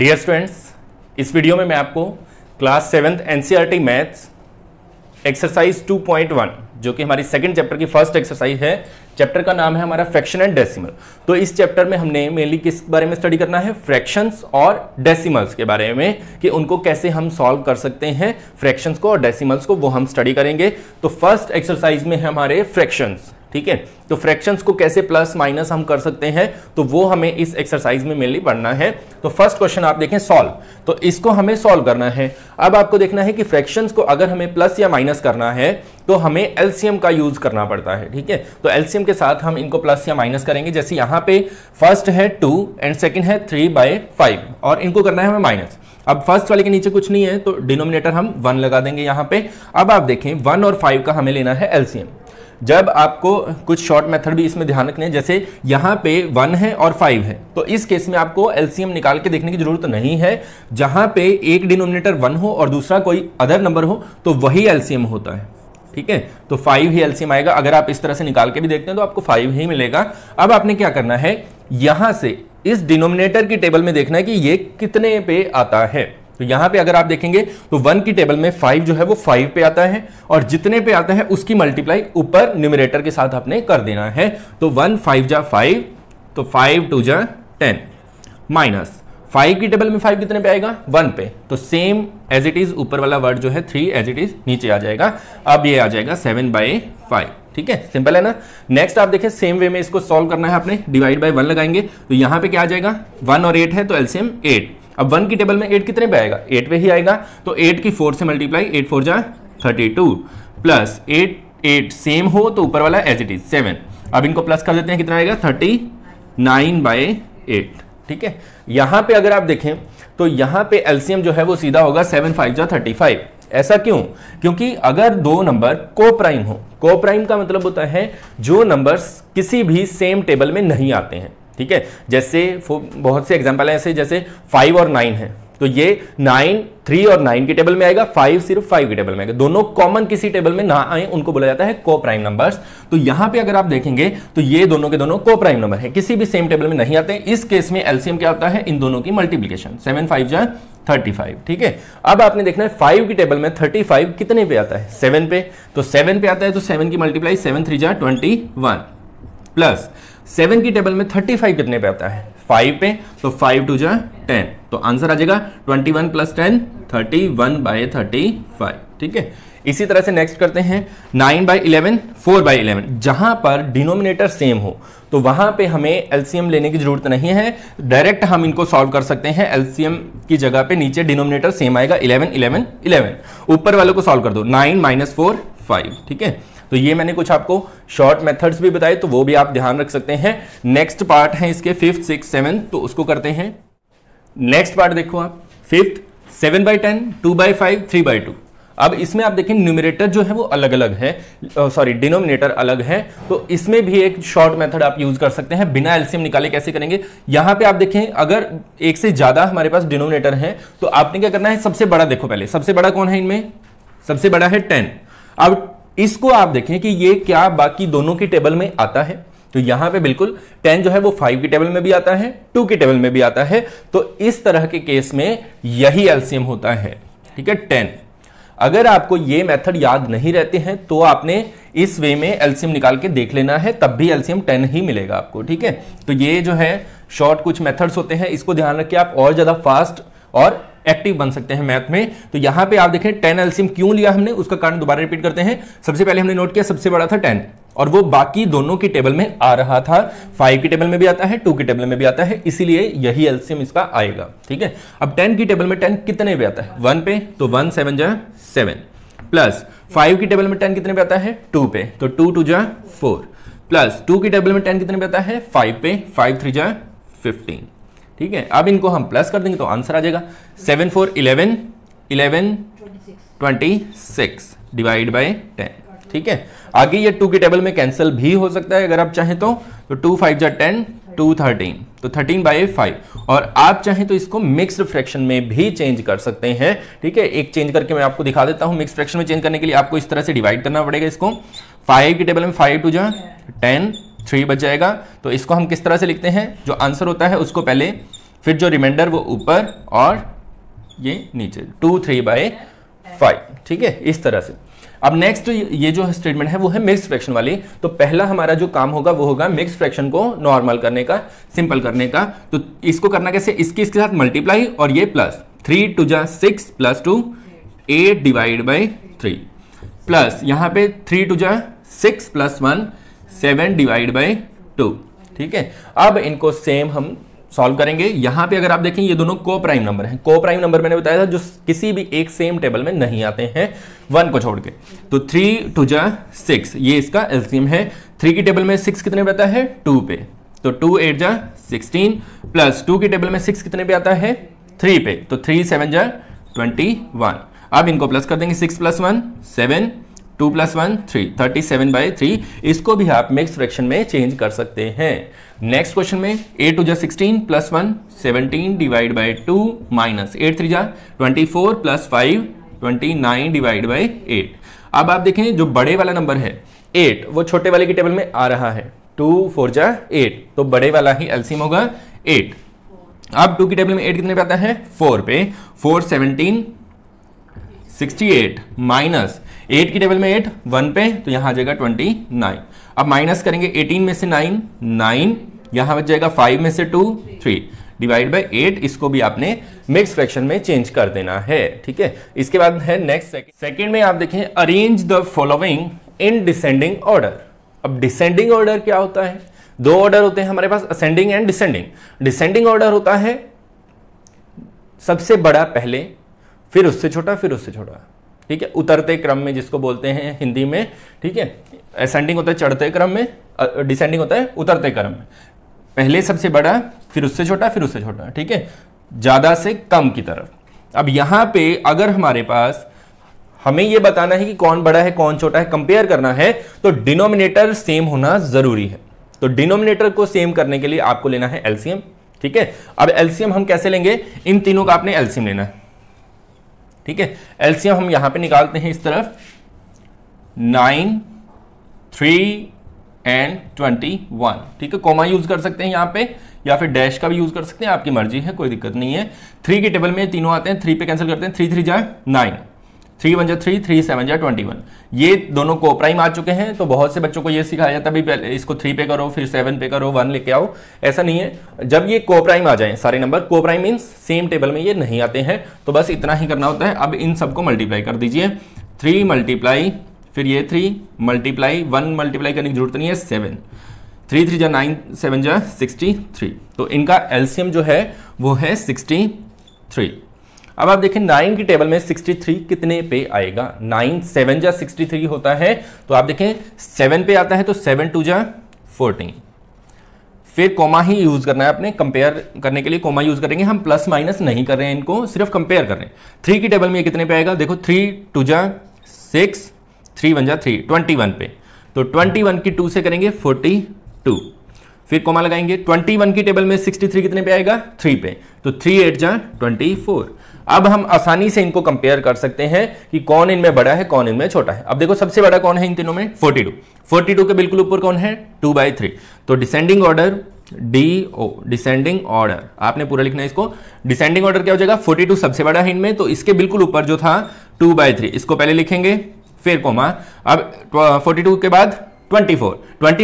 Dear students इस video में मैं आपको class seventh NCERT maths exercise 2.1 जो कि हमारी सेकंड चैप्टर की फर्स्ट एक्सरसाइज है चैप्टर का नाम है हमारा फ्रैक्शन एंड डेसिमल तो इस चैप्टर में हमने मेनली किस बारे में स्टडी करना है फ्रैक्शंस और डेसिमल्स के बारे में कि उनको कैसे हम सॉल्व कर सकते हैं फ्रैक्शंस को और डेसिमल्स को वो हम स्टडी करेंगे तो फर्स्ट एक्सरसाइज में है हमारे फ्रैक्शंस ठीक है तो फ्रैक्शंस को कैसे प्लस माइनस हम कर सकते हैं तो वो हमें इस एक्सरसाइज में मेनली पढ़ना है तो फर्स्ट क्वेश्चन आप देखें सॉल्व तो इसको हमें सॉल्व करना है अब आपको देखना है कि फ्रैक्शंस को अगर हमें प्लस या माइनस करना है तो हमें एलसीएम का यूज करना पड़ता है ठीक है तो एलसीएम के साथ हम इनको प्लस या माइनस करेंगे जैसे यहां पे फर्स्ट है टू एंड सेकंड है थ्री बाय फाइव और इनको करना है हमें माइनस अब फर्स्ट वाले के नीचे कुछ नहीं है तो डिनोमिनेटर हम वन लगा देंगे यहां पे अब आप देखें वन और फाइव का हमें लेना है एलसीएम जब आपको कुछ शॉर्ट मेथड भी इसमें ध्यान रखने जैसे यहां पे वन है और फाइव है तो इस केस में आपको एलसीएम निकाल के देखने की जरूरत नहीं है जहां पे एक डिनोमिनेटर वन हो और दूसरा कोई अदर नंबर हो तो वही एलसीएम होता है ठीक है तो फाइव ही एलसीएम आएगा अगर आप इस तरह से निकाल के भी देखते हैं तो आपको फाइव ही मिलेगा अब आपने क्या करना है यहां से इस डिनोमिनेटर की टेबल में देखना है कि ये कितने पे आता है तो यहां पे अगर आप देखेंगे तो वन की टेबल में फाइव जो है वो फाइव पे आता है और जितने पे आता है उसकी मल्टीप्लाई ऊपर न्यूमिनेटर के साथ आपने कर देना है तो वन फाइव जा फाइव तो फाइव टू जा टेन माइनस फाइव की टेबल में फाइव कितने पे आएगा वन पे तो सेम एज इट इज ऊपर वाला वर्ड जो है थ्री एज इट इज नीचे आ जाएगा अब ये आ जाएगा सेवन बाई फाइव ठीक है सिंपल है ना नेक्स्ट आप देखें सेम वे में इसको सॉल्व करना है आपने डिवाइड बाय वन लगाएंगे तो यहां पे क्या आ जाएगा वन और एट है तो एलसीएम एट अब वन की टेबल में एट कितने पे आएगा एट पे ही आएगा तो एट की फोर से मल्टीप्लाई एट फोर जा thirty two plus eight eight same हो तो ऊपर वाला एज इट इज सेवन अब इनको प्लस कर देते हैं कितना आएगा थर्टी नाइन बाई एट ठीक है यहाँ पे अगर आप देखें तो यहाँ पे एलसीएम जो है वो सीधा होगा सेवन फाइव जा थर्टी फाइव ऐसा क्यों क्योंकि अगर दो नंबर को प्राइम हो को प्राइम का मतलब होता है जो नंबर्स किसी भी सेम टेबल में नहीं आते हैं ठीक है जैसे बहुत से एग्जाम्पल ऐसे जैसे फाइव और नाइन है तो ये नाइन थ्री और नाइन की टेबल में आएगा फाइव सिर्फ फाइव की टेबल में आएगा दोनों कॉमन किसी टेबल में ना आए उनको बोला जाता है को प्राइम नंबर्स तो यहां पे अगर आप देखेंगे तो ये दोनों के दोनों को प्राइम नंबर है किसी भी सेम टेबल में नहीं आते इस केस में एलसीएम क्या होता है इन दोनों की मल्टीप्लीकेशन सेवन फाइव जो ठीक है अब आपने देखना है फाइव की टेबल में थर्टी कितने पे आता है सेवन पे तो सेवन पे आता है तो सेवन की मल्टीप्लाई सेवन थ्री जो प्लस सेवन की टेबल में थर्टी फाइव कितने पे आता है फाइव पे तो फाइव टू जो टेन तो आंसर आ जाएगा twenty one plus ten thirty one by thirty five ठीक है इसी तरह से नेक्स्ट करते हैं nine by eleven four by eleven जहां पर डिनोमिनेटर सेम हो तो वहां पे हमें एलसीएम लेने की जरूरत नहीं है डायरेक्ट हम इनको सॉल्व कर सकते हैं एलसीएम की जगह पे नीचे डिनोमिनेटर सेम आएगा इलेवन इलेवन इलेवन ऊपर वालों को सॉल्व कर दो नाइन माइनस फोर फाइव ठीक है तो ये मैंने कुछ आपको शॉर्ट मेथड्स भी बताए तो वो भी आप ध्यान रख सकते हैं नेक्स्ट पार्ट है इसके फिफ्थ सिक्स सेवन तो उसको करते हैं नेक्स्ट पार्ट देखो आप fifth seven by ten two by five three by two अब इसमें आप देखें न्यूमिनेटर जो है वो अलग अलग है सॉरी डिनोमिनेटर अलग है तो इसमें भी एक शॉर्ट मेथड आप यूज कर सकते हैं बिना एलसीएम निकाले कैसे करेंगे यहां पे आप देखें अगर एक से ज्यादा हमारे पास डिनोमिनेटर है तो आपने क्या करना है सबसे बड़ा देखो पहले सबसे बड़ा कौन है इनमें सबसे बड़ा है टेन अब इसको आप देखें कि ये क्या बाकी दोनों के टेबल में आता है तो यहां पे बिल्कुल टेन जो है वो फाइव की टेबल में भी आता है टू की टेबल में भी आता है तो इस तरह के केस में यही एलसीएम होता है ठीक है टेन अगर आपको ये मेथड याद नहीं रहते हैं तो आपने इस वे में एलसीएम निकाल के देख लेना है तब भी एलसीएम टेन ही मिलेगा आपको ठीक है तो ये जो है शॉर्ट कुछ मेथड्स होते हैं इसको ध्यान रखिए आप और ज्यादा फास्ट और एक्टिव बन सकते हैं मैथ में तो यहां पे आप देखें टेन एल्सियम क्यों लिया हमने उसका कारण दोबारा रिपीट करते हैं सबसे पहले हमने नोट किया सबसे बड़ा था टेन और वो बाकी दोनों की टेबल में आ रहा था फाइव की टेबल में भी आता है टू की टेबल में भी आता है इसीलिए यही एल्सियम इसका आएगा ठीक है अब टेन की टेबल में टेन कितने पे आता है वन पे तो वन सेवन जो सेवन प्लस फाइव की टेबल में टेन कितने पे आता है टू पे तो टू टू जो फोर प्लस टू की टेबल में टेन कितने पे आता है फाइव पे फाइव थ्री जो फिफ्टीन ठीक है अब इनको हम प्लस कर देंगे तो आंसर आ जाएगा seven four eleven eleven twenty six divide by ten ठीक है आगे ये टू के टेबल में कैंसिल भी हो सकता है अगर आप चाहें तो तो टू फाइव जो टेन टू थर्टीन तो थर्टीन बाई फाइव और आप चाहें तो इसको मिक्स्ड फ्रैक्शन में भी चेंज कर सकते हैं ठीक है एक चेंज करके मैं आपको दिखा देता हूं मिक्स फ्रैक्शन में चेंज करने के लिए आपको इस तरह से डिवाइड करना पड़ेगा इसको फाइव के टेबल में फाइव टू जो टेन थ्री बच जाएगा तो इसको हम किस तरह से लिखते हैं जो आंसर होता है उसको पहले फिर जो रिमाइंडर वो ऊपर और ये नीचे टू थ्री बाई फाइव ठीक है इस तरह से अब नेक्स्ट ये जो स्टेटमेंट है वो है मिक्स फ्रैक्शन वाली तो पहला हमारा जो काम होगा वो होगा मिक्स फ्रैक्शन को नॉर्मल करने का सिंपल करने का तो इसको करना कैसे इसकी इसके साथ मल्टीप्लाई और ये प्लस थ्री टू जा six plus two eight divide by three plus यहाँ पे थ्री टू जा six plus one seven divide by two ठीक है अब इनको सेम हम सॉल्व करेंगे यहां पे अगर आप देखें ये दोनों को प्राइम नंबर हैं को प्राइम नंबर मैंने बताया था जो किसी भी एक सेम टेबल में नहीं आते हैं वन को छोड़ के तो थ्री टू जा सिक्स ये इसका एल्सियम है थ्री की टेबल में सिक्स कितने पे आता है टू पे तो टू एट जा सिक्सटीन प्लस टू की टेबल में सिक्स कितने पे आता है थ्री पे तो थ्री सेवन जा ट्वेंटी वन अब इनको प्लस कर देंगे six plus one seven two plus one three thirty seven by three इसको भी आप मिक्स फ्रैक्शन में चेंज कर सकते हैं नेक्स्ट क्वेश्चन में ए टू जा sixteen plus one seventeen divide by two minus eight three जा twenty four plus five twenty nine divide by eight अब आप देखें जो बड़े वाला नंबर है एट वो छोटे वाले की टेबल में आ रहा है टू फोर जा एट तो बड़े वाला ही एल्सियम होगा एट अब टू की टेबल में एट कितने पे आता है फोर पे फोर सेवनटीन 68 माइनस 8 की टेबल में 8 1 पे तो यहां आ जाएगा 29 अब माइनस करेंगे 18 में से 9 9 यहां बच जाएगा 5 में से 2 3 डिवाइड बाय 8 इसको भी आपने मिक्स फ्रैक्शन में चेंज कर देना है ठीक है इसके बाद है नेक्स्ट सेकंड में आप देखें arrange the following in descending order अब डिसेंडिंग ऑर्डर क्या होता है दो ऑर्डर होते हैं हमारे पास ascending and descending descending order होता है सबसे बड़ा पहले फिर उससे छोटा फिर उससे छोटा ठीक है उतरते क्रम में जिसको बोलते हैं हिंदी में ठीक है असेंडिंग होता है चढ़ते क्रम में डिसेंडिंग होता है उतरते क्रम में पहले सबसे बड़ा फिर उससे छोटा फिर उससे छोटा ठीक है ज़्यादा से कम की तरफ अब यहां पे अगर हमारे पास हमें यह बताना है कि कौन बड़ा है कौन छोटा है कंपेयर करना है तो डिनोमिनेटर सेम होना ज़रूरी है तो डिनोमिनेटर को सेम करने के लिए आपको लेना है एलसीएम ठीक है अब एलसीएम हम कैसे लेंगे इन तीनों का आपने एलसीएम लेना है ठीक है एल्सियम हम यहां पे निकालते हैं इस तरफ nine three and twenty one ठीक है कोमा यूज कर सकते हैं यहां पे या फिर डैश का भी यूज कर सकते हैं आपकी मर्जी है कोई दिक्कत नहीं है थ्री के टेबल में तीनों आते हैं थ्री पे कैंसिल करते हैं थ्री थ्री जाए नाइन थ्री वन जो थ्री थ्री सेवन जो ट्वेंटी वन ये दोनों को प्राइम आ चुके हैं तो बहुत से बच्चों को ये सिखाया जाता है पहले इसको थ्री पे करो फिर सेवन पे करो वन लेके आओ ऐसा नहीं है जब ये को प्राइम आ जाए सारे नंबर को प्राइम मीन्स सेम टेबल में ये नहीं आते हैं तो बस इतना ही करना होता है अब इन सबको मल्टीप्लाई कर दीजिए थ्री मल्टीप्लाई फिर ये थ्री मल्टीप्लाई वन मल्टीप्लाई करने की जरूरत नहीं है सेवन थ्री थ्री जो नाइन सेवन जो सिक्सटी थ्री तो इनका एल्सियम जो है वो है सिक्सटी थ्री अब आप देखें नाइन की टेबल में 63 कितने पे आएगा नाइन सेवन जा सिक्सटी होता है तो आप देखें सेवन पे आता है तो सेवन टू जा फोर्टीन फिर कोमा ही यूज़ करना है आपने कंपेयर करने के लिए कोमा यूज़ करेंगे हम प्लस माइनस नहीं कर रहे हैं इनको सिर्फ कंपेयर कर रहे हैं थ्री की टेबल में ये कितने पे आएगा देखो थ्री टू जा सिक्स थ्री वन जा थ्री ट्वेंटी वन पे तो ट्वेंटी वन की टू से करेंगे फोर्टी टू फिर कोमा लगाएंगे ट्वेंटी वन की टेबल में सिक्सटी थ्री कितने पे आएगा थ्री पे तो थ्री एट जा ट्वेंटी फोर अब हम आसानी से इनको कंपेयर कर सकते हैं कि कौन इनमें बड़ा है कौन इनमें छोटा है अब देखो सबसे बड़ा कौन है इन तीनों में 42 42 के बिल्कुल ऊपर कौन है टू बाई थ्री तो descending order D O descending order आपने पूरा लिखना है इसको डिसेंडिंग ऑर्डर क्या हो जाएगा 42 सबसे बड़ा है इनमें तो इसके बिल्कुल ऊपर जो था टू बाई थ्री इसको पहले लिखेंगे फिर कोमा अब फोर्टी के बाद ट्वेंटी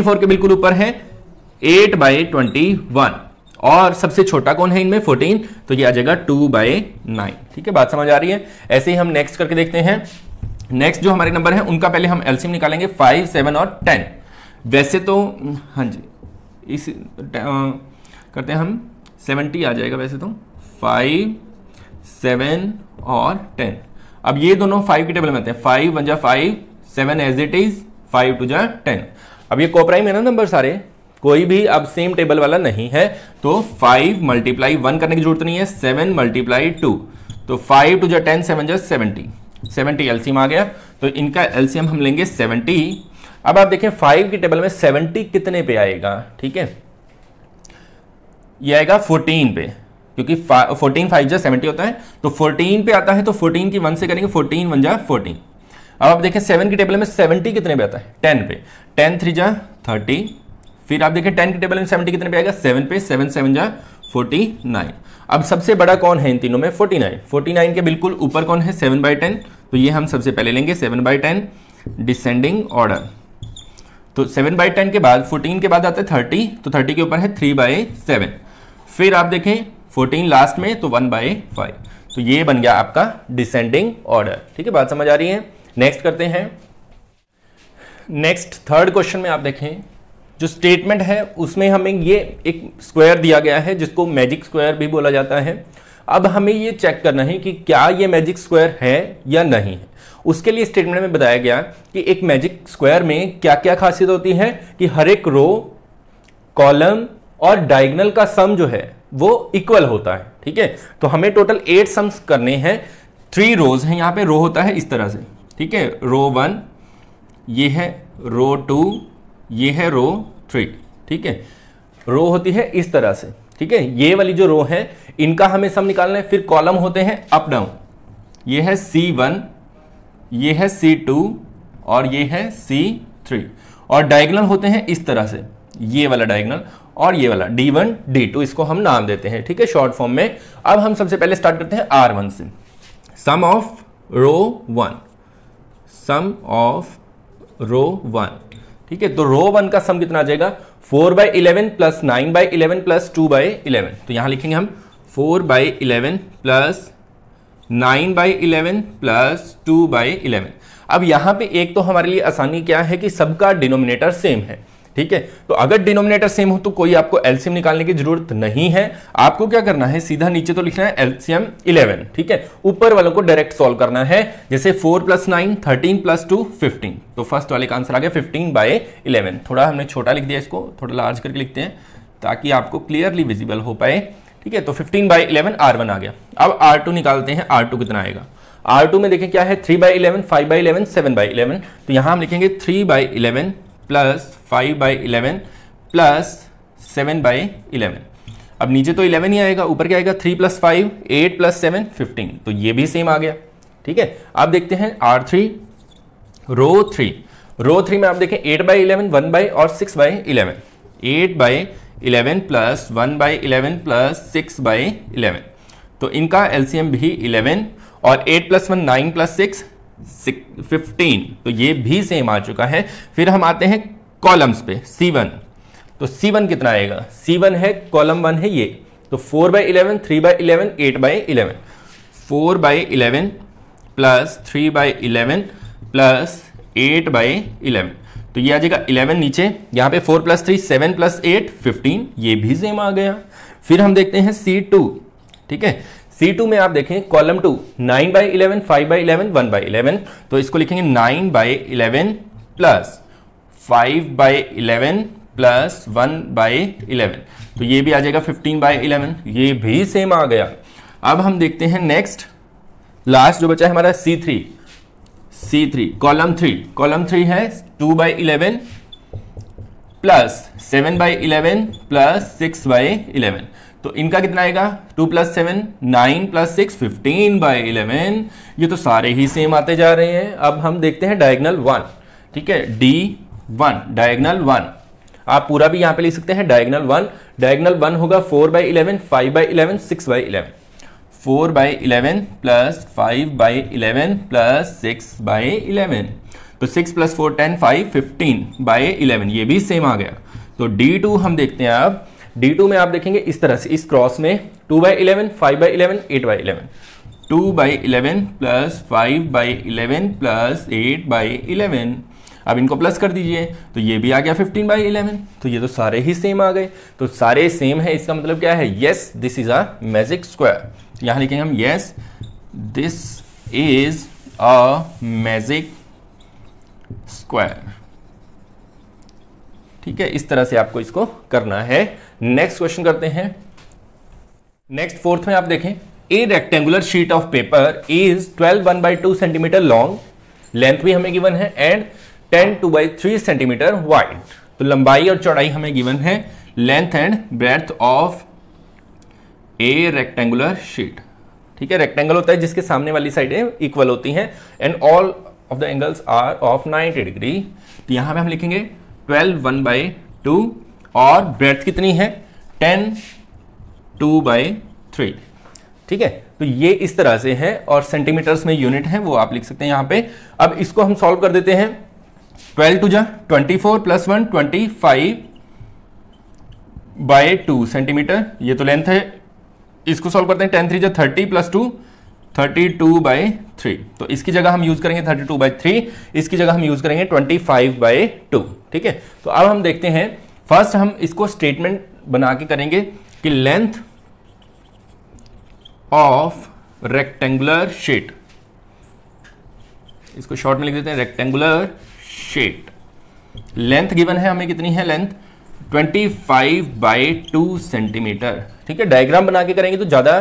फोर के बिल्कुल ऊपर है एट बाई ट्वेंटी वन और सबसे छोटा कौन है इनमें फोर्टीन तो ये आ जाएगा टू बाई नाइन ठीक है बात समझ आ रही है ऐसे ही हम नेक्स्ट करके देखते हैं नेक्स्ट जो हमारे नंबर है उनका पहले हम एलसीएम निकालेंगे फाइव सेवन और टेन वैसे तो हाँ जी इस आ, करते हैं हम सेवेंटी आ जाएगा वैसे तो फाइव सेवन और टेन अब ये दोनों फाइव की टेबल में आते हैं फाइव वन जा five seven as it is five two जा टेन अब ये कोपराइम है ना नंबर सारे कोई भी अब सेम टेबल वाला नहीं है तो फाइव मल्टीप्लाई वन करने की जरूरत नहीं है सेवन मल्टीप्लाई टू तो फाइव टू जो टेन सेवन जो सेवेंटी सेवेंटी एल्सियम आ गया तो इनका एल्सियम हम लेंगे सेवेंटी अब आप देखें फाइव के टेबल में सेवेंटी कितने पे आएगा ठीक है ये आएगा फोर्टीन पे क्योंकि फोर्टीन फाइव जा सेवेंटी होता है तो फोर्टीन पे आता है तो फोर्टीन की वन से करेंगे फोर्टीन वन जा फोर्टीन अब आप देखें सेवन के टेबल में सेवेंटी कितने पे आता है टेन पे टेन थ्री जा थर्टी फिर आप देखिए टेन के टेबल में सेवेंटी कितने पे आएगा सेवन पे सेवन सेवन जा फोर्टी नाइन अब सबसे बड़ा कौन है इन तीनों में फोर्टी नाइन फोर्टी नाइन के बिल्कुल ऊपर कौन है सेवन बाई टेन तो ये हम सबसे पहले लेंगे seven by ten descending order तो सेवन बाई टेन के बाद फोर्टीन के बाद आता है थर्टी तो थर्टी के ऊपर है थ्री बाई सेवन फिर आप देखें फोर्टीन लास्ट में तो वन बाई फाइव तो ये बन गया आपका डिसेंडिंग ऑर्डर ठीक है बात समझ आ रही है नेक्स्ट करते हैं नेक्स्ट थर्ड क्वेश्चन में आप देखें जो स्टेटमेंट है उसमें हमें ये एक स्क्वायर दिया गया है जिसको मैजिक स्क्वायर भी बोला जाता है अब हमें ये चेक करना है कि क्या ये मैजिक स्क्वायर है या नहीं है उसके लिए स्टेटमेंट में बताया गया कि एक मैजिक स्क्वायर में क्या क्या खासियत होती है कि हर एक रो कॉलम और डायगनल का सम जो है वो इक्वल होता है ठीक है तो हमें टोटल एट सम्स करने हैं थ्री रोज हैं यहाँ पे रो होता है इस तरह से ठीक है रो वन ये है रो टू ये है रो थ्री ठीक है रो होती है इस तरह से ठीक है ये वाली जो रो है इनका हमें सब निकालना है फिर कॉलम होते हैं अप डाउन ये है सी वन ये है सी टू और ये है सी थ्री और डायगनल होते हैं इस तरह से ये वाला डायगनल और ये वाला डी वन डी टू इसको हम नाम देते हैं ठीक है शॉर्ट फॉर्म में अब हम सबसे पहले स्टार्ट करते हैं आर वन से sum of row one sum of row one ठीक है तो रो वन का सम कितना आ जाएगा four by eleven plus nine by eleven plus two by eleven तो यहां लिखेंगे हम four by eleven plus nine by eleven plus two by eleven अब यहां पे एक तो हमारे लिए आसानी क्या है कि सबका डिनोमिनेटर सेम है ठीक है तो अगर डिनोमिनेटर सेम हो तो कोई आपको एलसीएम निकालने की जरूरत नहीं है आपको क्या करना है सीधा नीचे तो लिखना है एलसीएम 11 ठीक है ऊपर वालों को डायरेक्ट सॉल्व करना है जैसे 4 plus nine thirteen plus two fifteen तो फर्स्ट वाले का आंसर आ गया फिफ्टीन बाय इलेवन थोड़ा हमने छोटा लिख दिया इसको थोड़ा लार्ज करके लिखते हैं ताकि आपको क्लियरली विजिबल हो पाए ठीक है तो fifteen by eleven R one आ गया अब आर टू निकालते हैं आर टू कितना आएगा आर टू में देखें क्या है three by eleven five by eleven seven by eleven तो यहां हम लिखेंगे three by eleven plus five by eleven plus seven by eleven अब नीचे तो इलेवन ही आएगा ऊपर क्या आएगा three plus five eight plus seven fifteen तो ये भी सेम आ गया ठीक है आप देखते हैं R three row three row three में आप देखें eight by eleven one by और six by eleven eight by eleven plus one by eleven plus six by eleven तो इनका एलसीएम भी इलेवन और eight plus one nine plus six fifteen तो ये भी सेम आ चुका है फिर हम आते हैं कॉलम्स पे सी वन तो सी वन कितना आएगा सी वन है कॉलम वन है ये तो four by eleven three by eleven eight by eleven four by eleven plus three by eleven plus eight by eleven तो ये आ जाएगा इलेवन नीचे यहाँ पे four plus three seven plus eight fifteen ये भी सेम आ गया फिर हम देखते हैं सी टू ठीक है C2 टू में आप देखें column two nine by eleven five by eleven one by eleven तो इसको लिखेंगे nine by eleven plus five by eleven plus one by eleven तो ये भी आ जाएगा फिफ्टीन बाई इलेवन ये भी सेम आ गया अब हम देखते हैं नेक्स्ट लास्ट जो बचा है हमारा C three C three column three column three है two by eleven plus seven by eleven plus six by eleven तो इनका कितना आएगा two plus seven nine plus six fifteen by eleven ये तो सारे ही सेम आते जा रहे हैं अब हम देखते हैं डायगनल वन ठीक है डी वन डायगनल वन आप पूरा भी यहां पे लिख सकते हैं डायगनल वन डायगनल वन होगा four by eleven five by eleven six by eleven four by eleven plus five by eleven plus six by eleven तो six plus four ten five fifteen by eleven ये भी same आ गया तो D to हम देखते हैं अब D to में आप देखेंगे इस तरह से इस क्रॉस में two by eleven five by eleven eight by eleven two by eleven plus five by eleven plus eight by eleven अब इनको प्लस कर दीजिए तो ये भी आ गया 15 बाई इलेवन तो ये तो सारे ही सेम आ गए तो सारे सेम है इसका मतलब क्या है yes this is a magic square यहाँ लिखेंगे हम yes this is a magic square ठीक है इस तरह से आपको इसको करना है नेक्स्ट क्वेश्चन करते हैं नेक्स्ट फोर्थ में आप देखें a rectangular sheet of paper is twelve one by two centimetre long length भी हमें गिवन है and ten two by three centimetre wide तो लंबाई और चौड़ाई हमें गिवन है length and breadth of a rectangular sheet ठीक है रेक्टेंगल होता है जिसके सामने वाली साइडें इक्वल होती हैं and all of the angles are of 90 degree तो यहां पे हम लिखेंगे 12 वन बाई टू और ब्रेथ कितनी है टेन टू बाई थ्री ठीक है तो ये इस तरह से है और सेंटीमीटर्स में यूनिट है वो आप लिख सकते हैं यहां पे अब इसको हम सॉल्व कर देते हैं ट्वेल्व टू जा twenty four plus one twenty five by two centimetre ये तो लेंथ है इसको सॉल्व करते हैं टेन थ्री जो thirty plus two thirty two by three तो इसकी जगह हम यूज करेंगे थर्टी टू बाई थ्री इसकी जगह हम यूज करेंगे ट्वेंटी फाइव बाई टू ठीक है तो अब हम देखते हैं फर्स्ट हम इसको स्टेटमेंट बना के करेंगे कि लेंथ ऑफ रेक्टेंगुलर शेट इसको शॉर्ट में लिख देते हैं रेक्टेंगुलर शेट लेंथ गिवन है हमें कितनी है लेंथ 25 बाई टू सेंटीमीटर ठीक है डायग्राम बना के करेंगे तो ज़्यादा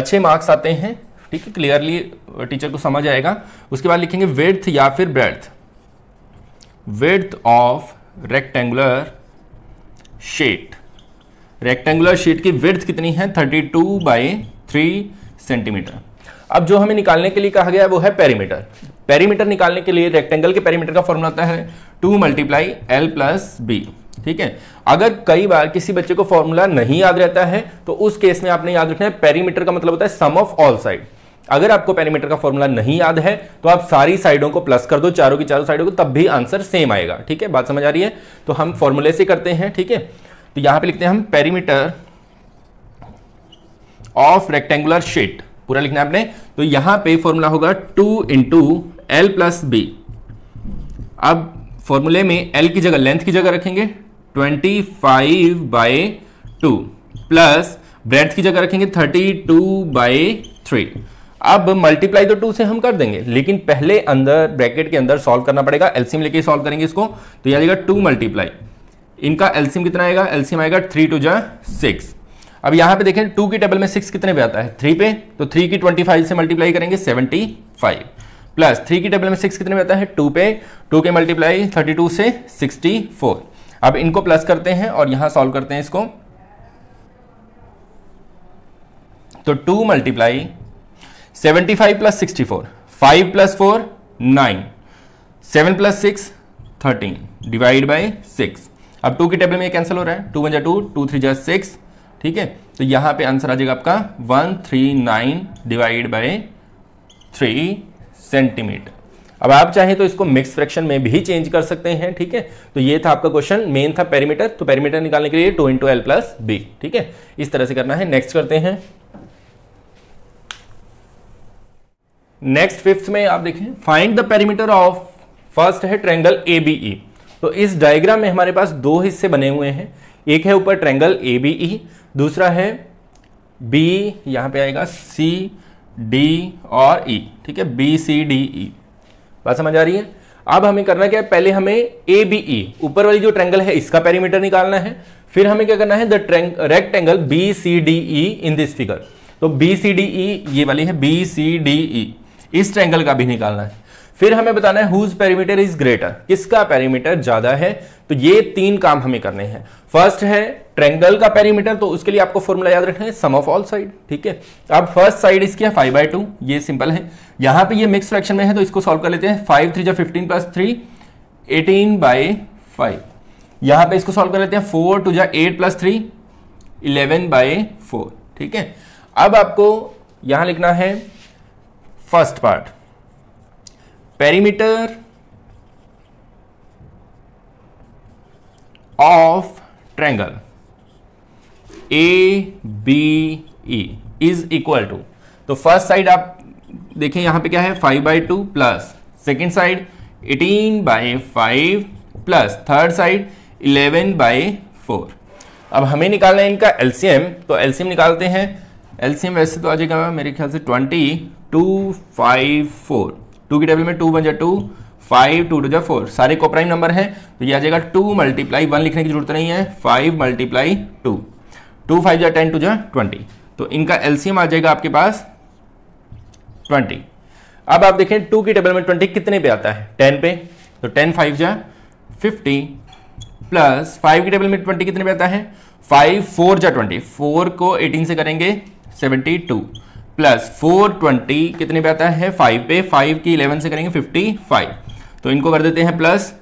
अच्छे मार्क्स आते हैं ठीक है क्लियरली टीचर को समझ आएगा उसके बाद लिखेंगे विड्थ या फिर breadth width of rectangular sheet rectangular sheet की विर्थ कितनी है 32 टू बाई थ्री सेंटीमीटर अब जो हमें निकालने के लिए कहा गया है वो है पेरीमीटर पेरीमीटर निकालने के लिए रेक्टेंगल के पेरीमीटर का फॉर्मूला आता है two multiply L plus B ठीक है अगर कई बार किसी बच्चे को फॉर्मूला नहीं याद रहता है तो उस केस में आपने याद रखना है पेरीमीटर का मतलब होता है सम ऑफ ऑल साइड अगर आपको पेरीमीटर का फॉर्मूला नहीं याद है तो आप सारी साइडों को प्लस कर दो चारों की चारों साइडों को तब भी आंसर सेम आएगा ठीक है बात समझ आ रही है तो हम फॉर्मूले से करते हैं ठीक है तो यहां पे लिखते हैं हम पेरीमीटर ऑफ रेक्टेंगुलर शीट पूरा लिखना है आपने तो यहां पे फॉर्मूला होगा two into L plus B अब फॉर्मूले में एल की जगह लेंथ की जगह रखेंगे twenty five by two plus breadth की जगह रखेंगे थर्टी टू बाई थ्री अब मल्टीप्लाई तो टू से हम कर देंगे लेकिन पहले अंदर ब्रैकेट के अंदर सॉल्व करना पड़ेगा एलसीएम लेके सॉल्व करेंगे इसको तो यह आएगा टू मल्टीप्लाई इनका एलसीएम कितना आएगा एलसीएम आएगा थ्री टू जा सिक्स अब यहां पे देखें टू की टेबल में सिक्स कितने पे आता है थ्री पे तो थ्री की ट्वेंटी फाइव से मल्टीप्लाई करेंगे सेवेंटी फाइव प्लस थ्री की टेबल में सिक्स कितने पे आता है टू पे टू के मल्टीप्लाई थर्टी टू से सिक्सटी फोर अब इनको प्लस करते हैं और यहां सॉल्व करते हैं इसको तो two multiply seventy five plus sixty four five plus four nine seven plus six thirteen divide by six अब टू की टेबल में ये कैंसिल हो रहा है टू वन जा टू टू थ्री जा सिक्स ठीक है तो यहां पे आंसर आ जाएगा आपका one three nine divide by three centimetre अब आप चाहे तो इसको मिक्स फ्रैक्शन में भी चेंज कर सकते हैं ठीक है तो ये था आपका क्वेश्चन मेन था पेरीमीटर तो पेरीमीटर निकालने के लिए two into L plus B ठीक है इस तरह से करना है नेक्स्ट करते हैं नेक्स्ट फिफ्थ में आप देखें find the perimeter of first है ट्रेंगल ए बी ई तो इस डायग्राम में हमारे पास दो हिस्से बने हुए हैं एक है ऊपर ट्रेंगल ए बी ई दूसरा है बी यहाँ पे आएगा सी डी और ई e, ठीक है बी सी डी ई बात समझ आ रही है अब हमें करना क्या है पहले हमें ए बी ई ऊपर वाली जो ट्रेंगल है इसका पेरीमीटर निकालना है फिर हमें क्या करना है the rectangle B C D E in this figure तो बी सी डी ई ये वाली है बी सी डी ई इस ट्रैंगल का भी निकालना है फिर हमें बताना है हुज पेरीमीटर इज ग्रेटर किसका पेरीमीटर ज्यादा है तो ये तीन काम हमें करने हैं फर्स्ट है ट्रेंगल का पेरीमीटर तो उसके लिए आपको फॉर्मूला याद रखना है सम ऑफ ऑल साइड ठीक है अब फर्स्ट साइड इसकी है फाइव बाई टू ये सिंपल है यहां पे ये मिक्स फ्रैक्शन में है तो इसको सॉल्व कर लेते हैं फाइव थ्री जब fifteen plus three eighteen by five यहां पर इसको सॉल्व कर लेते हैं फोर टू जा eight plus three eleven by four ठीक है अब आपको यहां लिखना है first part perimeter of triangle A B E is equal to तो फर्स्ट साइड आप देखें यहां पे क्या है five by two plus second side eighteen by five plus third side eleven by four अब हमें निकालना है इनका एलसीएम तो एलसीएम निकालते हैं एलसीएम वैसे तो आ जाएगा मेरे ख्याल से twenty two five four two की टेबल में टू वन जाए टू फाइव टू टू जा फोर सारे कोप्राइम नंबर है तो ये आ जाएगा टू मल्टीप्लाई वन लिखने की जरूरत नहीं है five multiply two two five जा टेन टू जा ट्वेंटी तो इनका एलसीएम आ जाएगा आपके पास ट्वेंटी अब आप देखें टू की टेबल में ट्वेंटी कितने पे आता है टेन पे तो टेन फाइव जा फिफ्टी प्लस फाइव की टेबल में ट्वेंटी कितने पे आता है फाइव फोर जा ट्वेंटी फोर को एटीन से करेंगे seventy two plus four twenty कितने पे आता है फाइव पे फाइव की इलेवन से करेंगे फिफ्टी फाइव तो इनको कर देते हैं plus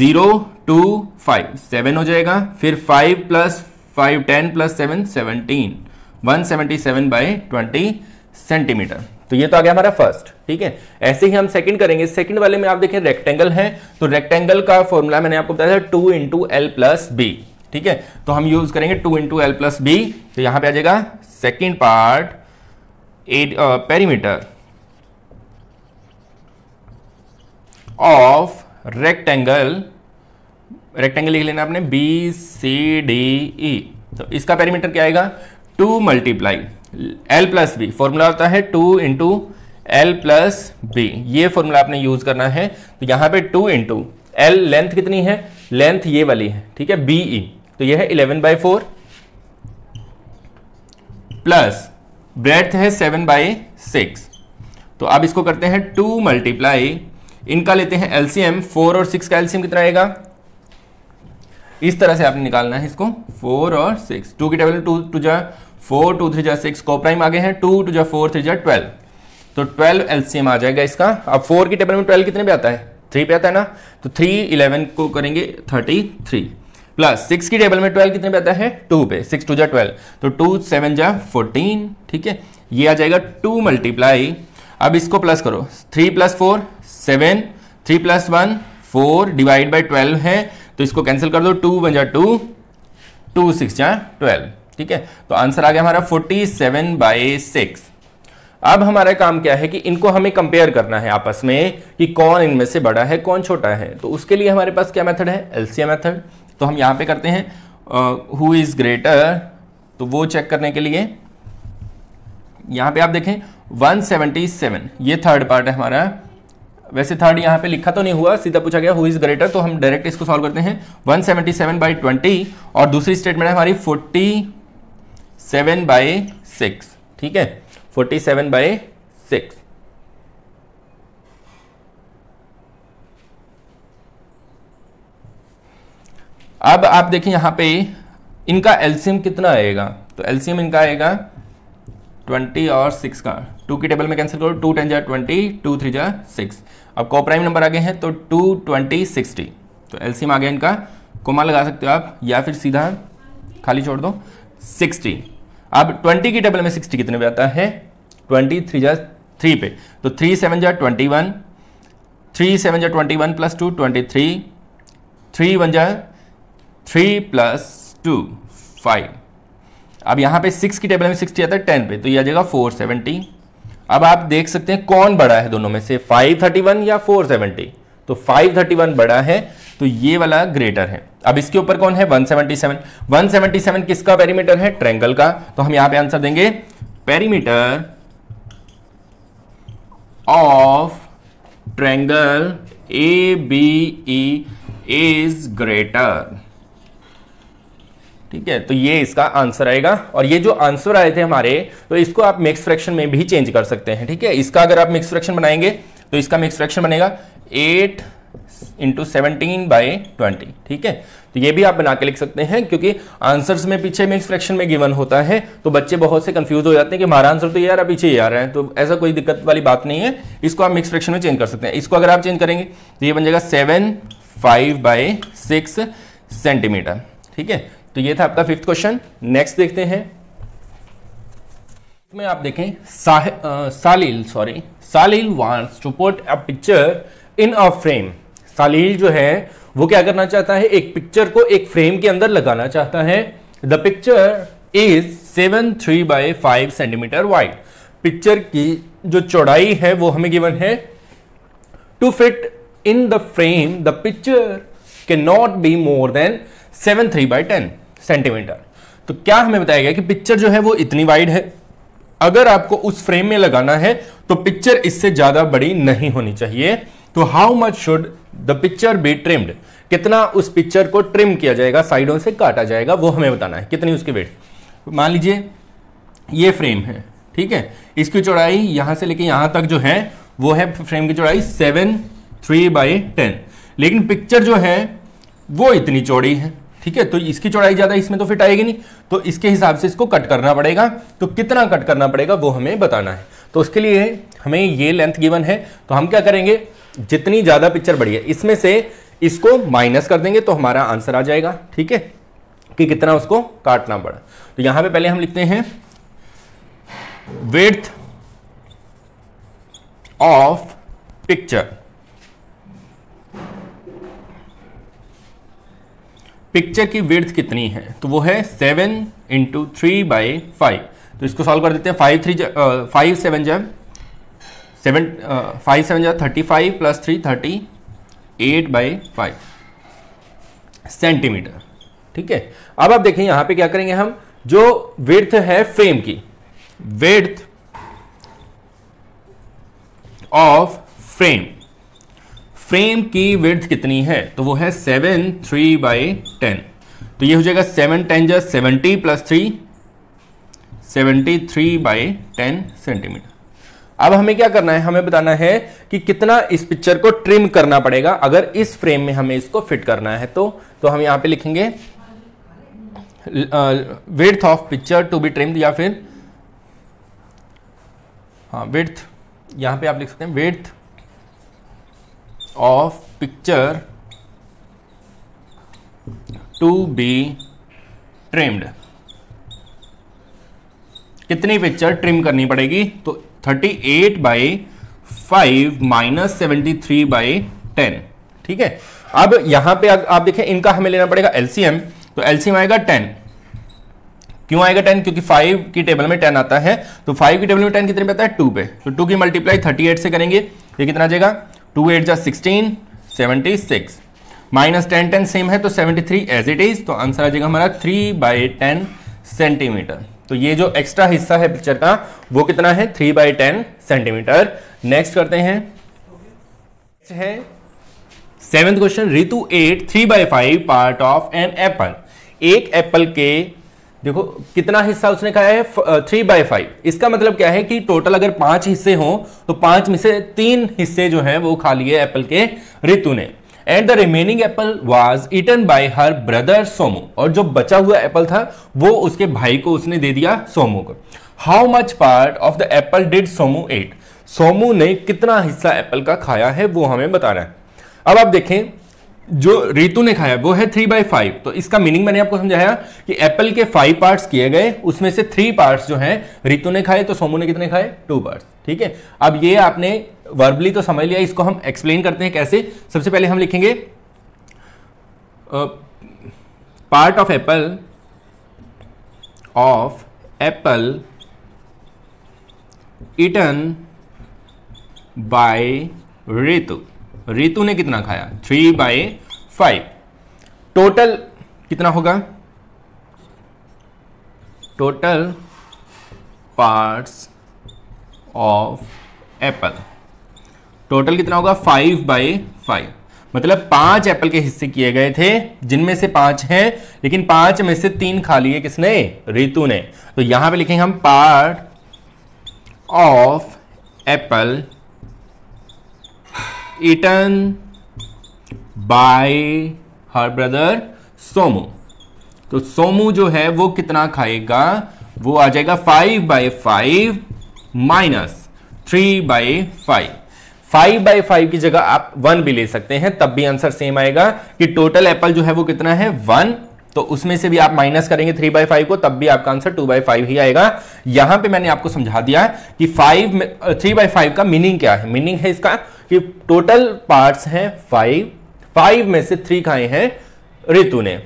zero two five seven हो जाएगा फिर five plus five ten plus seven seventeen one seventy seven by twenty centimetre तो ये तो आ गया हमारा फर्स्ट ठीक है ऐसे ही हम सेकंड करेंगे सेकंड वाले में आप देखें रेक्टेंगल है तो रेक्टेंगल का फॉर्मूला मैंने आपको बताया था two into L plus B ठीक है तो हम यूज करेंगे two into L plus B तो यहां पे आ जाएगा second part A uh, of rectangle rectangle लिख लेना आपने बी सी डी ई तो इसका पेरीमीटर क्या आएगा two multiply L plus B formula होता है two into L plus B ये फॉर्मूला आपने यूज करना है तो यहां पे टू इंटू एल लेंथ कितनी है लेंथ ये वाली है ठीक है बी ई e. तो ये है eleven by four plus breadth है सेवन बाई सिक्स तो अब इसको करते हैं टू मल्टीप्लाई इनका लेते हैं एलसीएम फोर और सिक्स का एलसीएम कितना आएगा इस तरह से आपने निकालना है इसको फोर और सिक्स टू की टेबल टू टू जा फोर टू थ्री जा सिक्स कोप्राइम आगे हैं टू टू जा फोर थ्री जा ट्वेल्व तो ट्वेल्व एलसीएम आ जाएगा इसका अब फोर की टेबल में ट्वेल्व कितने पे आता है थ्री पे आता है ना तो थ्री इलेवन को करेंगे थर्टी थ्री प्लस सिक्स की टेबल में ट्वेल्व कितने पे आता है टू पे सिक्स टू जा ट्वेल्व तो टू सेवन जा फोर्टीन ठीक है ये आ जाएगा टू मल्टीप्लाई अब इसको प्लस करो three plus four seven three plus one four divide by twelve है तो इसको कैंसिल कर दो टू वन जा टू टू सिक्स जा ट्वेल्व ठीक है तो आंसर आ गया हमारा फोर्टी सेवन बाई सिक्स अब हमारा काम क्या है कि इनको हमें कंपेयर करना है आपस में कि कौन इनमें से बड़ा है कौन छोटा है तो उसके लिए हमारे पास क्या मेथड है एलसीएम मेथड तो हम यहाँ पे करते हैं हु इज़ ग्रेटर तो वो चेक करने के लिए यहाँ पे आप देखें 177 ये थर्ड पार्ट है हमारा वैसे थर्ड यहाँ पे लिखा तो नहीं हुआ सीधा पूछा गया हु इज़ ग्रेटर तो हम डायरेक्ट इसको सॉल्व करते हैं 177 सेवेंटी सेवन बाई ट्वेंटी और दूसरी स्टेटमेंट है हमारी 47 सेवन बाई सिक्स ठीक है 47 सेवन बाई सिक्स अब आप देखिए यहां पे इनका एल्सियम कितना आएगा तो एल्सियम इनका आएगा ट्वेंटी और सिक्स का टू की टेबल में कैंसिल करो टू टेन जा ट्वेंटी टू थ्री जा सिक्स अब को प्राइम नंबर आ गए हैं तो टू ट्वेंटी सिक्सटी तो एल्सियम आ गया इनका कोमा लगा सकते हो आप या फिर सीधा खाली छोड़ दो सिक्सटी अब ट्वेंटी की टेबल में सिक्सटी कितने पे आता है ट्वेंटी थ्री जा थ्री पे तो थ्री सेवन जा ट्वेंटी वन थ्री सेवन जा twenty one plus two twenty three three one जा थ्री प्लस टू फाइव अब यहाँ पे सिक्स की टेबल में सिक्सटी आता है टेन पे तो ये आ जाएगा फोर सेवेंटी अब आप देख सकते हैं कौन बड़ा है दोनों में से फाइव थर्टी वन या फोर सेवेंटी तो फाइव थर्टी वन बड़ा है तो ये वाला ग्रेटर है अब इसके ऊपर कौन है one seventy seven one seventy seven किसका पेरीमीटर है ट्रेंगल का तो हम यहाँ पे आंसर देंगे perimeter of triangle A B E is greater ठीक है तो ये इसका आंसर आएगा और ये जो आंसर आए थे हमारे तो इसको आप मिक्स फ्रैक्शन में भी चेंज कर सकते हैं ठीक है इसका अगर आप मिक्स फ्रैक्शन बनाएंगे तो इसका मिक्स फ्रैक्शन बनेगा eight into seventeen by twenty ठीक है तो ये भी आप बना के लिख सकते हैं क्योंकि आंसर्स में पीछे मिक्स फ्रैक्शन में गिवन होता है तो बच्चे बहुत से कंफ्यूज हो जाते हैं कि हमारा आंसर तो ये आ रहा पीछे ही आ रहा है तो ऐसा कोई दिक्कत वाली बात नहीं है इसको आप मिक्स फ्रैक्शन में चेंज कर सकते हैं इसको अगर आप चेंज करेंगे तो ये बन जाएगा seven five by six centimetre ठीक है तो ये था आपका फिफ्थ क्वेश्चन नेक्स्ट देखते हैं में आप देखें Salil sorry Salil wants to put a picture in a frame Salil जो है वो क्या करना चाहता है एक पिक्चर को एक फ्रेम के अंदर लगाना चाहता है the picture is seven three by five centimetre wide picture की जो चौड़ाई है वो हमें गिवन है to fit in the frame the picture can not be more than seven three by ten centimetre तो क्या हमें बताया गया कि पिक्चर जो है वो इतनी वाइड है अगर आपको उस फ्रेम में लगाना है तो पिक्चर इससे ज्यादा बड़ी नहीं होनी चाहिए तो how much should the picture be trimmed कितना उस पिक्चर को ट्रिम किया जाएगा साइडों से काटा जाएगा वो हमें बताना है कितनी उसकी वेट मान लीजिए ये फ्रेम है ठीक है इसकी चौड़ाई यहां से लेके यहां तक जो है वो है फ्रेम की चौड़ाई सेवन थ्री बाई टेन लेकिन पिक्चर जो है वो इतनी चौड़ी है ठीक है तो इसकी चौड़ाई ज्यादा इसमें तो फिट आएगी नहीं तो इसके हिसाब से इसको कट करना पड़ेगा तो कितना कट करना पड़ेगा वो हमें बताना है तो उसके लिए हमें ये लेंथ गिवन है तो हम क्या करेंगे जितनी ज्यादा पिक्चर बढ़ी है इसमें से इसको माइनस कर देंगे तो हमारा आंसर आ जाएगा ठीक है कि कितना उसको काटना पड़ा तो यहां पे पहले हम लिखते हैं वेथ ऑफ पिक्चर पिक्चर की विर्थ कितनी है तो वो है seven into three by five तो इसको सॉल्व कर देते हैं फाइव थ्री फाइव सेवन जो सेवन फाइव सेवन जो thirty five plus three thirty eight by five centimetre ठीक है अब आप देखें यहां पे क्या करेंगे हम जो विर्थ है फ्रेम की विर्थ ऑफ फ्रेम फ्रेम की विड्थ कितनी है तो वो है सेवन थ्री बाई टेन तो ये हो जाएगा सेवन टेन जो seventy plus three seventy three by ten centimetre अब हमें क्या करना है हमें बताना है कि कितना इस पिक्चर को ट्रिम करना पड़ेगा अगर इस फ्रेम में हमें इसको फिट करना है तो तो हम यहां पे लिखेंगे width of picture to be trimmed या फिर हाँ विथ यहां पे आप लिख सकते हैं width of picture to be trimmed कितनी पिक्चर ट्रिम करनी पड़ेगी तो 38 eight by five minus seventy three by ten ठीक है अब यहां पे आप देखें इनका हमें लेना पड़ेगा एलसीएम तो एलसीएम आएगा 10 क्यों आएगा 10 क्योंकि 5 की टेबल में 10 आता है तो 5 की टेबल में 10 कितने पे आता है 2 पे तो 2 की मल्टीप्लाई 38 से करेंगे ये कितना आ जाएगा टू एट जा sixteen seventy six minus ten ten same है तो seventy three as it is तो आंसर आ जाएगा हमारा थ्री बाई टेन सेंटीमीटर तो ये जो एक्स्ट्रा हिस्सा है पिक्चर का वो कितना है three by ten centimetre next करते हैं है seventh question Ritu ate three by five part of an apple एक एप्पल के देखो कितना हिस्सा उसने कहा है थ्री बाय फाइव इसका मतलब क्या है कि टोटल अगर पांच हिस्से हो तो पांच में से तीन हिस्से जो हैं वो खा लिए एप्पल के ऋतु ने and the remaining apple was eaten by her brother Somo और जो बचा हुआ एप्पल था वो उसके भाई को उसने दे दिया सोमो को how much part of the apple did Somo ate Somo ने कितना हिस्सा एप्पल का खाया है वो हमें बताना है अब आप देखें जो रितु ने खाया वो है थ्री बाई फाइव तो इसका मीनिंग मैंने आपको समझाया कि एप्पल के फाइव पार्ट्स किए गए उसमें से थ्री पार्ट्स जो हैं रितु ने खाए तो सोमू ने कितने खाए टू पार्ट्स ठीक है अब ये आपने वर्बली तो समझ लिया इसको हम एक्सप्लेन करते हैं कैसे सबसे पहले हम लिखेंगे part of apple of apple eaten by Ritu Ritu ने कितना खाया थ्री बाई फाइव टोटल कितना होगा total parts of apple total कितना होगा फाइव बाई फाइव मतलब पांच एप्पल के हिस्से किए गए थे जिनमें से पांच हैं लेकिन पांच में से तीन खा लिए किसने रितु ने तो यहां पे लिखेंगे हम part of apple eaten by her brother Somu. तो सोमू जो है वो कितना खाएगा वो आ जाएगा five by five minus three by five five by five की जगह आप वन भी ले सकते हैं तब भी आंसर सेम आएगा कि टोटल एप्पल जो है वो कितना है वन तो उसमें से भी आप माइनस करेंगे थ्री बाई फाइव को तब भी आपका आंसर टू बाई फाइव ही आएगा यहां पे मैंने आपको समझा दिया कि फाइव थ्री बाई फाइव का मीनिंग क्या है मीनिंग है इसका कि टोटल पार्ट्स हैं फाइव फाइव में से थ्री खाए हैं ऋतु ने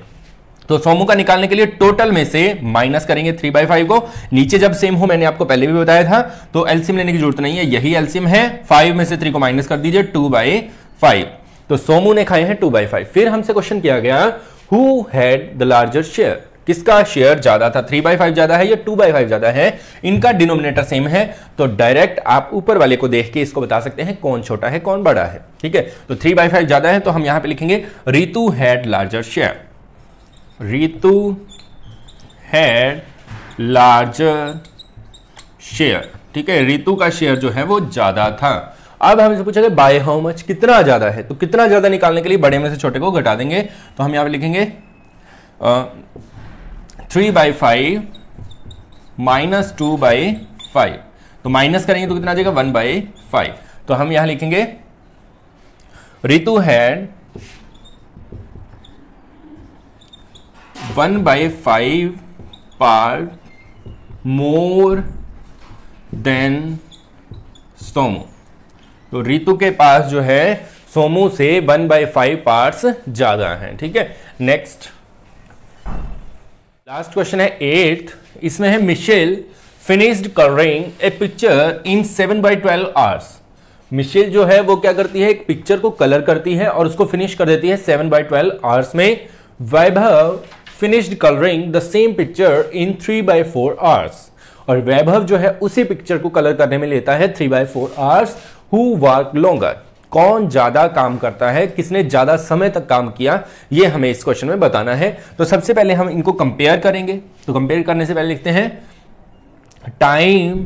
तो सोमू का निकालने के लिए टोटल में से माइनस करेंगे थ्री बाई फाइव को नीचे जब सेम हो मैंने आपको पहले भी बताया था तो एल्सियम लेने की जरूरत नहीं है यही एल्सियम है फाइव में से थ्री को माइनस कर दीजिए टू बाई फाइव तो सोमू ने खाए हैं टू बाई फाइव फिर हमसे क्वेश्चन किया गया who had the largest share किसका शेयर ज्यादा था थ्री बाई फाइव ज्यादा है या टू बाई फाइव ज्यादा है इनका डिनोमिनेटर सेम है तो डायरेक्ट आप ऊपर वाले को देख के इसको बता सकते हैं कौन छोटा है कौन बड़ा है ठीक है तो थ्री बाई फाइव ज्यादा है तो हम यहां पर लिखेंगे Ritu had larger share Ritu had larger share ठीक है रितु का शेयर जो है वो ज्यादा था अब हम इसे गया बाय हाउ मच कितना ज्यादा है तो कितना ज्यादा निकालने के लिए बड़े में से छोटे को घटा देंगे तो हम यहां पर लिखेंगे three by five minus two by five तो माइनस करेंगे तो कितना आ जाएगा वन बाई फाइव तो हम यहां लिखेंगे Ritu had one by five part more than Somo तो रितु के पास जो है सोमो से वन बाई फाइव पार्ट्स ज़्यादा हैं ठीक है नेक्स्ट लास्ट क्वेश्चन है एट्थ इसमें है Michelle finished colouring a picture in seven by twelve hours Michelle जो है वो क्या करती है एक पिक्चर को कलर करती है और उसको फिनिश कर देती है सेवन बाई ट्वेल्व आवर्स में Vaibhav finished colouring the same picture in three by four hours और वैभव जो है उसी पिक्चर को कलर करने में लेता है three by four hours who work longer कौन ज़्यादा काम करता है किसने ज़्यादा समय तक काम किया ये हमें इस क्वेश्चन में बताना है तो सबसे पहले हम इनको कंपेयर करेंगे तो कंपेयर करने से पहले लिखते हैं टाइम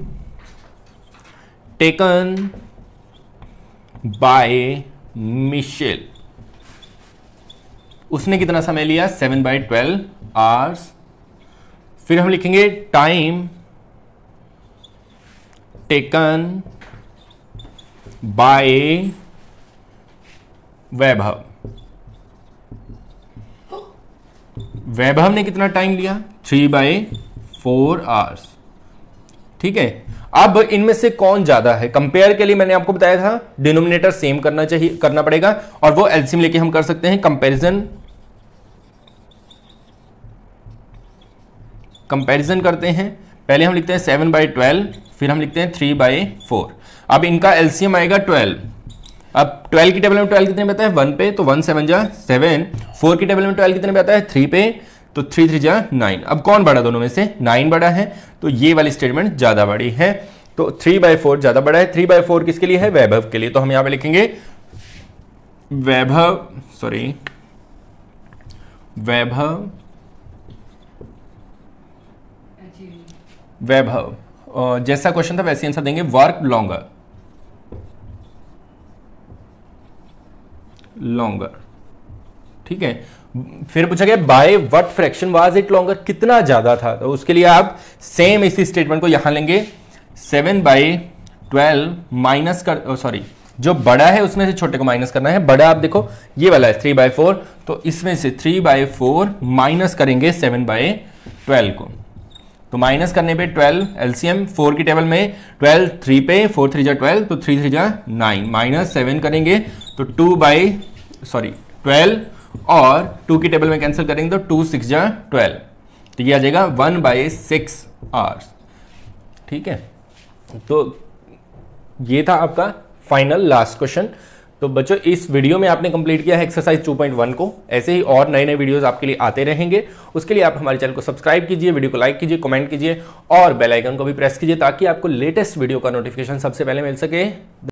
टेकन बाय मिशेल उसने कितना समय लिया सेवन बाय ट्वेल्व आवर्स फिर हम लिखेंगे time taken by Vaibhav Vaibhav ने कितना टाइम लिया थ्री बाई फोर आवर्स ठीक है अब इनमें से कौन ज्यादा है कंपेयर के लिए मैंने आपको बताया था डिनोमिनेटर सेम करना चाहिए करना पड़ेगा और वो एल्सियम लेके हम कर सकते हैं कंपैरिजन कंपैरिजन करते हैं पहले हम लिखते हैं सेवन बाई ट्वेल्व फिर हम लिखते हैं थ्री बाई फोर अब इनका एल्सियम आएगा ट्वेल्व अब ट्वेल्व की टेबल में ट्वेल्व कितने बताया वन पे तो वन सेवन जा सेवन फोर की टेबल में ट्वेल्व कितने बताया थ्री पे तो थ्री थ्री जा नाइन अब कौन बड़ा दोनों में से नाइन बड़ा है तो ये वाली स्टेटमेंट ज़्यादा बड़ी है तो थ्री बाय फोर ज़्यादा बड़ा है थ्री बाय फोर किसके लिए है वैभव के लिए तो हम यहां पे लिखेंगे वैभव सॉरी वैभव वैभव जैसा क्वेश्चन था वैसे आंसर देंगे वर्क लॉन्गर लॉन्गर ठीक है फिर पूछा गया by what fraction was it longer कितना ज्यादा था तो उसके लिए आप सेम इसी स्टेटमेंट को यहां लेंगे सेवन बाई ट्वेल्व माइनस कर सॉरी oh, जो बड़ा है उसमें से छोटे को माइनस करना है बड़ा आप देखो ये वाला है थ्री बाय फोर तो इसमें से थ्री बाय फोर माइनस करेंगे सेवन बाय ट्वेल्व को तो माइनस करने पे 12 एलसीएम 4 की टेबल में 12 थ्री पे 4 थ्री जा ट्वेल्व तो थ्री थ्री जा नाइन माइनस सेवन करेंगे तो 2 बाई सॉरी 12 और 2 की टेबल में कैंसिल करेंगे तो 2 सिक्स जा ट्वेल्व तो ये आ जाएगा 1 बाई सिक्स आवर्स ठीक है तो ये था आपका फाइनल लास्ट क्वेश्चन तो बच्चों इस वीडियो में आपने कंप्लीट किया है एक्सरसाइज 2.1 को ऐसे ही और नए नए वीडियोस आपके लिए आते रहेंगे उसके लिए आप हमारे चैनल को सब्सक्राइब कीजिए वीडियो को लाइक कीजिए कमेंट कीजिए और बेल आइकन को भी प्रेस कीजिए ताकि आपको लेटेस्ट वीडियो का नोटिफिकेशन सबसे पहले मिल सके